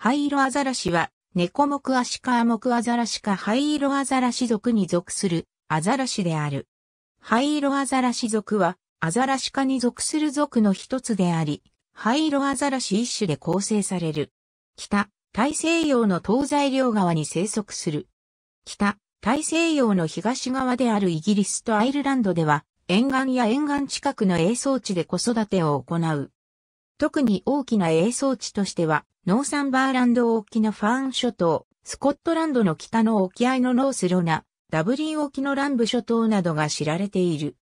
灰色アザラシは、ネコ目アシカア目アザラシか灰色アザラシ族に属するアザラシである。灰色アザラシ族は、アザラシ科に属する族の一つであり、灰色アザラシ一種で構成される。北、大西洋の東西両側に生息する。北、大西洋の東側であるイギリスとアイルランドでは、沿岸や沿岸近くの営草地で子育てを行う。特に大きな営装地としては、ノーサンバーランド沖のファーン諸島、スコットランドの北の沖合のノースロナ、ダブリン沖のランブ諸島などが知られている。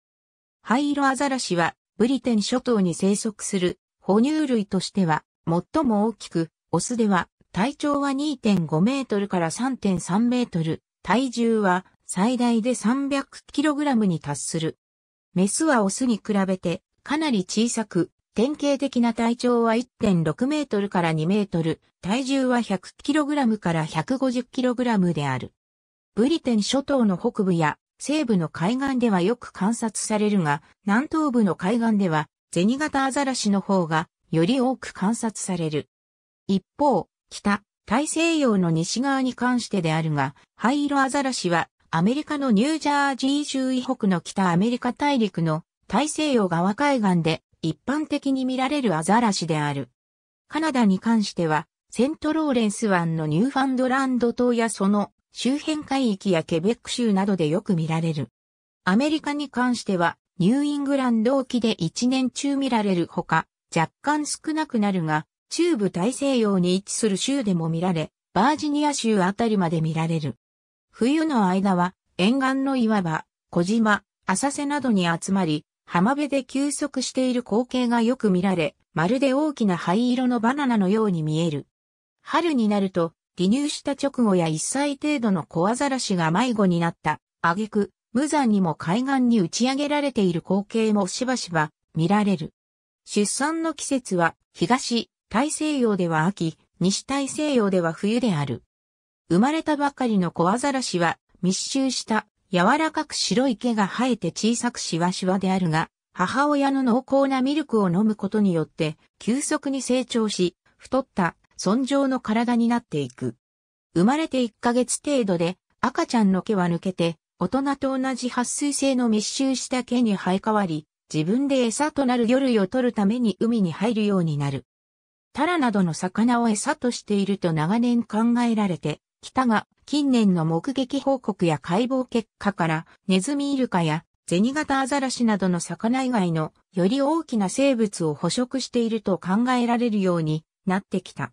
灰色アザラシは、ブリテン諸島に生息する哺乳類としては、最も大きく、オスでは、体長は2.5メートルから3.3メートル、体重は最大で3 0 0ラムに達する。メスはオスに比べてかなり小さく、典型的な体長は1.6メートルから2メートル、体重は 100kg から 150kg である。ブリテン諸島の北部や西部の海岸ではよく観察されるが、南東部の海岸では銭形アザラシの方がより多く観察される。一方、北、大西洋の西側に関してであるが、灰色アザラシはアメリカのニュージャージー州以北の北アメリカ大陸の大西洋側海岸で一般的に見られるアザラシである。カナダに関しては、セントローレンス湾のニューファンドランド島やその周辺海域やケベック州などでよく見られる。アメリカに関しては、ニューイングランド沖で一年中見られるほか、若干少なくなるが、中部大西洋に位置する州でも見られ、バージニア州あたりまで見られる。冬の間は、沿岸のいわば、小島、浅瀬などに集まり、浜辺で休息している光景がよく見られ、まるで大きな灰色のバナナのように見える。春になると、離乳した直後や1歳程度の小アザラシが迷子になった、挙句、無残にも海岸に打ち上げられている光景もしばしば見られる。出産の季節は東、大西洋では秋、西大西洋では冬である。生まれたばかりの小アザラシは密集した柔らかく白い毛が生えて小さくしわしわであるが、母親の濃厚なミルクを飲むことによって、急速に成長し、太った、尊上の体になっていく。生まれて1ヶ月程度で、赤ちゃんの毛は抜けて、大人と同じ撥水性の密集した毛に生え変わり、自分で餌となる魚類を取るために海に入るようになる。タラなどの魚を餌としていると長年考えられて、たが、近年の目撃報告や解剖結果から、ネズミイルカやゼニガタアザラシなどの魚以外のより大きな生物を捕食していると考えられるようになってきた。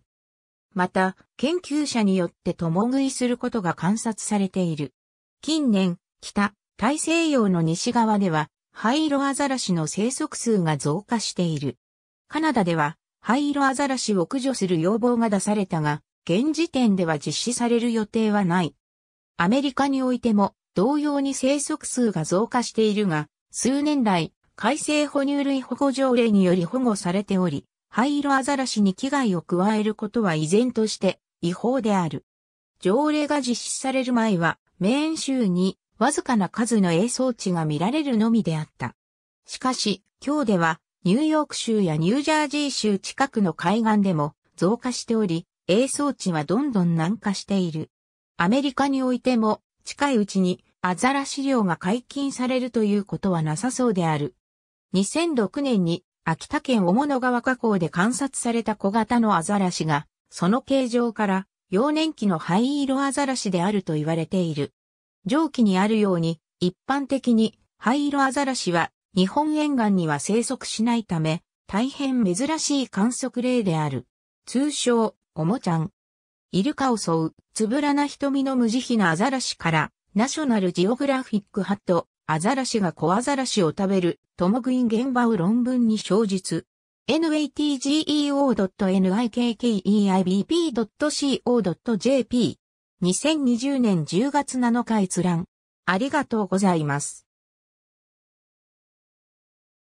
また、研究者によって共食いすることが観察されている。近年、北、大西洋の西側では、灰色アザラシの生息数が増加している。カナダでは、灰色アザラシを駆除する要望が出されたが、現時点では実施される予定はない。アメリカにおいても同様に生息数が増加しているが、数年来、改正哺乳類保護条例により保護されており、灰色アザラシに危害を加えることは依然として違法である。条例が実施される前は、メーン州にわずかな数の映像地が見られるのみであった。しかし、今日では、ニューヨーク州やニュージャージー州近くの海岸でも増加しており、営装置はどんどん南下している。アメリカにおいても近いうちにアザラシ漁が解禁されるということはなさそうである。2006年に秋田県大物川河口で観察された小型のアザラシが、その形状から幼年期の灰色アザラシであると言われている。上記にあるように、一般的に灰色アザラシは日本沿岸には生息しないため、大変珍しい観測例である。通称、おもちゃん。イルカを襲う、つぶらな瞳の無慈悲なアザラシから、ナショナルジオグラフィックハット、アザラシが小アザラシを食べる、ともぐい現場を論文に詳述。natgeo.nikkeibp.co.jp2020 年10月7日閲覧。ありがとうございます。